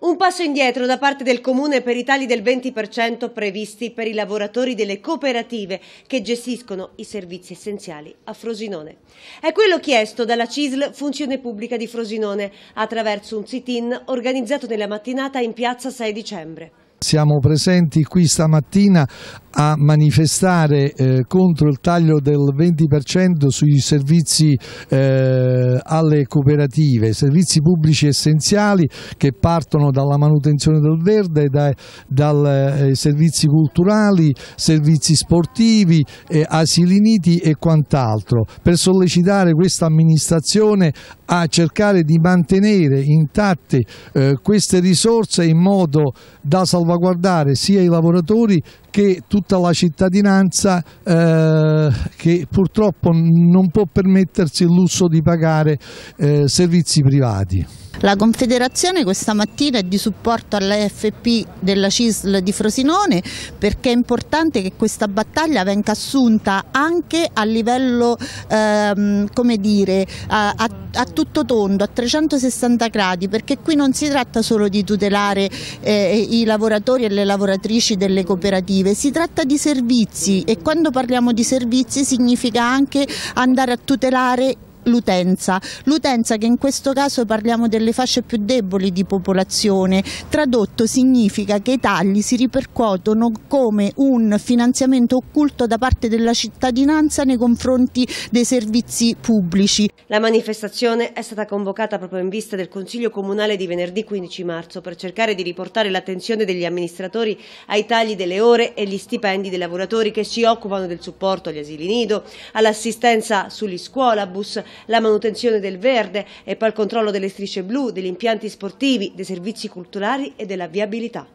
Un passo indietro da parte del Comune per i tagli del 20% previsti per i lavoratori delle cooperative che gestiscono i servizi essenziali a Frosinone. È quello chiesto dalla CISL Funzione Pubblica di Frosinone attraverso un sit-in organizzato nella mattinata in piazza 6 dicembre. Siamo presenti qui stamattina a manifestare eh, contro il taglio del 20% sui servizi eh, alle cooperative, servizi pubblici essenziali che partono dalla manutenzione del verde, dai dal, eh, servizi culturali, servizi sportivi, eh, asili niti e quant'altro, per sollecitare questa amministrazione a cercare di mantenere intatte eh, queste risorse in modo da salvaguardare sia i lavoratori che tutta la cittadinanza eh, che purtroppo non può permettersi il lusso di pagare eh, servizi privati. La Confederazione questa mattina è di supporto all'AFP della CISL di Frosinone perché è importante che questa battaglia venga assunta anche a livello, ehm, come dire, a, a, a, tutto tondo, a 360 gradi, perché qui non si tratta solo di tutelare eh, i lavoratori e le lavoratrici delle cooperative, si tratta di servizi e quando parliamo di servizi significa anche andare a tutelare l'utenza, l'utenza che in questo caso parliamo delle fasce più deboli di popolazione, tradotto significa che i tagli si ripercuotono come un finanziamento occulto da parte della cittadinanza nei confronti dei servizi pubblici. La manifestazione è stata convocata proprio in vista del Consiglio Comunale di venerdì 15 marzo per cercare di riportare l'attenzione degli amministratori ai tagli delle ore e gli stipendi dei lavoratori che si occupano del supporto agli asili nido, all'assistenza sugli scuolabus, la manutenzione del verde e poi il controllo delle strisce blu, degli impianti sportivi, dei servizi culturali e della viabilità.